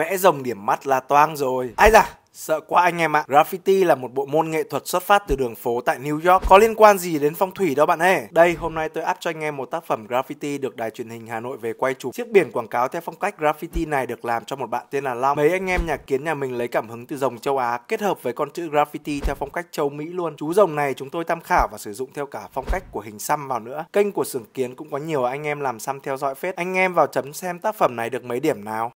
vẽ rồng điểm mắt là toang rồi ai da Sợ quá anh em ạ. Graffiti là một bộ môn nghệ thuật xuất phát từ đường phố tại New York. Có liên quan gì đến phong thủy đâu bạn ơi? Đây, hôm nay tôi áp cho anh em một tác phẩm graffiti được đài truyền hình Hà Nội về quay chụp. Chiếc biển quảng cáo theo phong cách graffiti này được làm cho một bạn tên là Long. Mấy anh em nhà kiến nhà mình lấy cảm hứng từ rồng châu Á kết hợp với con chữ graffiti theo phong cách châu Mỹ luôn. Chú rồng này chúng tôi tham khảo và sử dụng theo cả phong cách của hình xăm vào nữa. Kênh của Sưởng Kiến cũng có nhiều anh em làm xăm theo dõi phết. Anh em vào chấm xem tác phẩm này được mấy điểm nào.